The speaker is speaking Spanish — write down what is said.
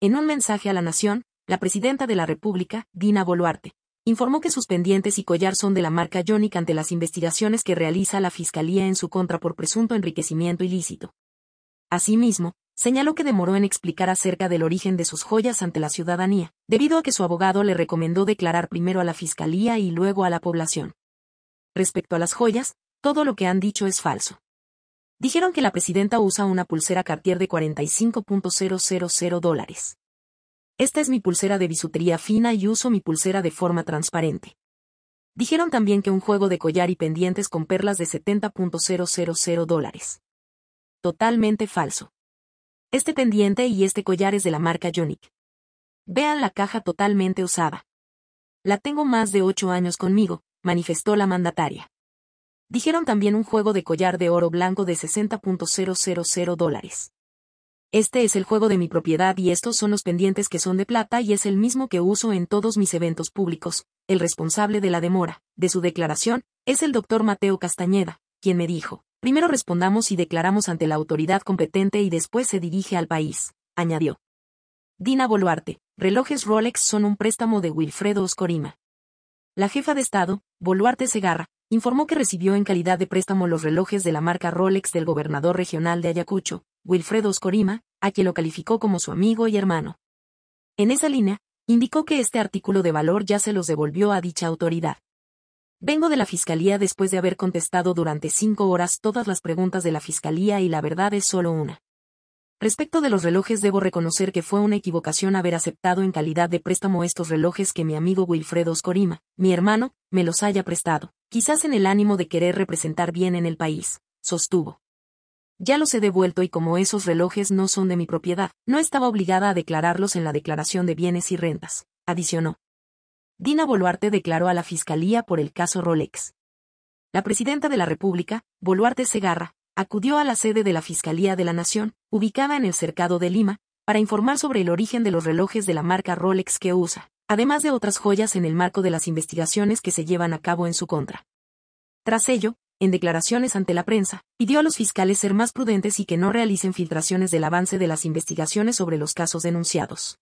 En un mensaje a la nación, la presidenta de la República, Dina Boluarte, informó que sus pendientes y collar son de la marca Yonic ante las investigaciones que realiza la Fiscalía en su contra por presunto enriquecimiento ilícito. Asimismo, señaló que demoró en explicar acerca del origen de sus joyas ante la ciudadanía, debido a que su abogado le recomendó declarar primero a la Fiscalía y luego a la población. Respecto a las joyas, todo lo que han dicho es falso. Dijeron que la presidenta usa una pulsera Cartier de 45.000 dólares. Esta es mi pulsera de bisutería fina y uso mi pulsera de forma transparente. Dijeron también que un juego de collar y pendientes con perlas de 70.000 dólares. Totalmente falso. Este pendiente y este collar es de la marca Yonic. Vean la caja totalmente usada. La tengo más de ocho años conmigo, manifestó la mandataria. Dijeron también un juego de collar de oro blanco de 60.000 dólares. Este es el juego de mi propiedad y estos son los pendientes que son de plata y es el mismo que uso en todos mis eventos públicos. El responsable de la demora, de su declaración, es el doctor Mateo Castañeda, quien me dijo, primero respondamos y declaramos ante la autoridad competente y después se dirige al país, añadió. Dina Boluarte, relojes Rolex son un préstamo de Wilfredo Oscorima. La jefa de Estado, Boluarte Segarra, informó que recibió en calidad de préstamo los relojes de la marca Rolex del gobernador regional de Ayacucho, Wilfredo Oscorima, a quien lo calificó como su amigo y hermano. En esa línea, indicó que este artículo de valor ya se los devolvió a dicha autoridad. Vengo de la Fiscalía después de haber contestado durante cinco horas todas las preguntas de la Fiscalía y la verdad es solo una. Respecto de los relojes debo reconocer que fue una equivocación haber aceptado en calidad de préstamo estos relojes que mi amigo Wilfredo Oscorima, mi hermano, me los haya prestado quizás en el ánimo de querer representar bien en el país, sostuvo. Ya los he devuelto y como esos relojes no son de mi propiedad, no estaba obligada a declararlos en la declaración de bienes y rentas, adicionó. Dina Boluarte declaró a la Fiscalía por el caso Rolex. La presidenta de la República, Boluarte Segarra, acudió a la sede de la Fiscalía de la Nación, ubicada en el cercado de Lima, para informar sobre el origen de los relojes de la marca Rolex que usa, además de otras joyas en el marco de las investigaciones que se llevan a cabo en su contra. Tras ello, en declaraciones ante la prensa, pidió a los fiscales ser más prudentes y que no realicen filtraciones del avance de las investigaciones sobre los casos denunciados.